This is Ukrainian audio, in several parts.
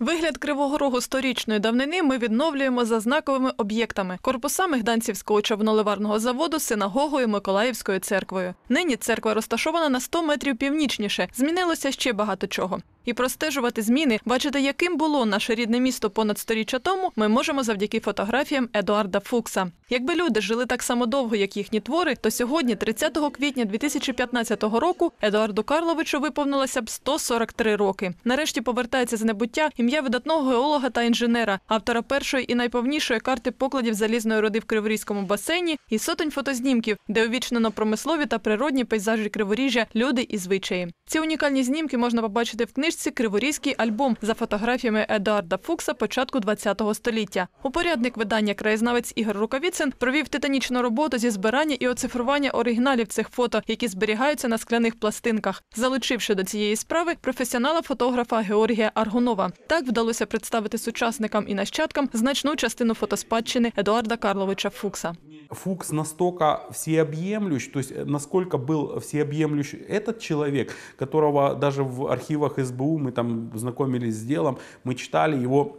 Вигляд Кривого Рогу сторічної давнини ми відновлюємо за знаковими об'єктами корпусами Гданцівського човноливарного заводу, синагогою Миколаївською церквою. Нині церква розташована на 100 метрів північніше. Змінилося ще багато чого і простежувати зміни, бачити, яким було наше рідне місто понад сторіччя тому, ми можемо завдяки фотографіям Едуарда Фукса. Якби люди жили так само довго, як їхні твори, то сьогодні, 30 квітня 2015 року, Едуарду Карловичу виповнилося б 143 роки. Нарешті повертається з небуття ім'я видатного геолога та інженера, автора першої і найповнішої карти покладів залізної роди в Криворізькому басейні і сотень фотознімків, де увічнено промислові та природні пейзажі Криворіжжя, люди і звичаї. Ці унікальні знімки можна побачити в книжці книжці Криворізький альбом за фотографіями Едуарда Фукса початку ХХ століття. Упорядник видання краєзнавець Ігор Рукавіцин провів титанічну роботу зі збирання і оцифрування оригіналів цих фото, які зберігаються на скляних пластинках, залучивши до цієї справи професіонала фотографа Георгія Аргунова. Так вдалося представити сучасникам і нащадкам значну частину фотоспадщини Едуарда Карловича Фукса. Фукс настолько всеобъемлющ, то есть э, насколько был всеобъемлющ этот человек, которого даже в архивах СБУ мы там знакомились с делом, мы читали его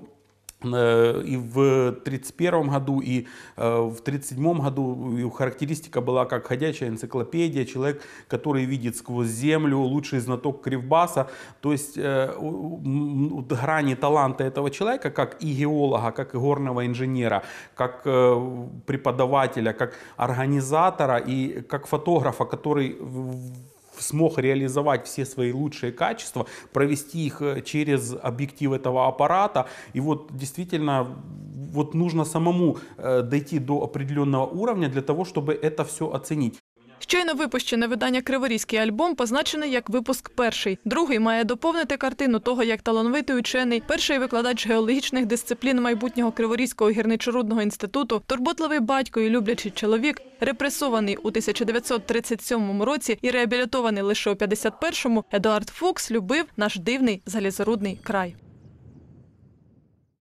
Э, и в 1931 году, и э, в 1937 году его характеристика была как ходячая энциклопедия, человек, который видит сквозь землю, лучший знаток кривбаса. То есть э, грани таланта этого человека, как и геолога, как и горного инженера, как преподавателя, как организатора и как фотографа, который смог реализовать все свои лучшие качества, провести их э, через объектив этого аппарата. И вот действительно вот нужно самому э, дойти до определенного уровня для того, чтобы это все оценить. Щойно випущене видання Криворізький альбом позначений як випуск перший. Другий має доповнити картину того, як талановитий учений, перший викладач геологічних дисциплін майбутнього Криворізького гірничорудного інституту, турботливий батько і люблячий чоловік, репресований у 1937 році і реабілітований лише у 51-му, Едуард Фукс любив наш дивний залізорудний край.